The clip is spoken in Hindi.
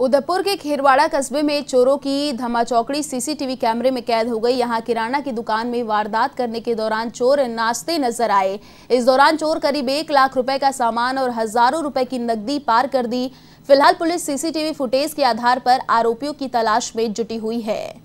उदयपुर के खेरवाड़ा कस्बे में चोरों की धमाचौकड़ी सीसीटीवी कैमरे में कैद हो गई यहां किराना की दुकान में वारदात करने के दौरान चोर नाचते नजर आए इस दौरान चोर करीब एक लाख रुपए का सामान और हजारों रुपए की नकदी पार कर दी फिलहाल पुलिस सीसीटीवी फुटेज के आधार पर आरोपियों की तलाश में जुटी हुई है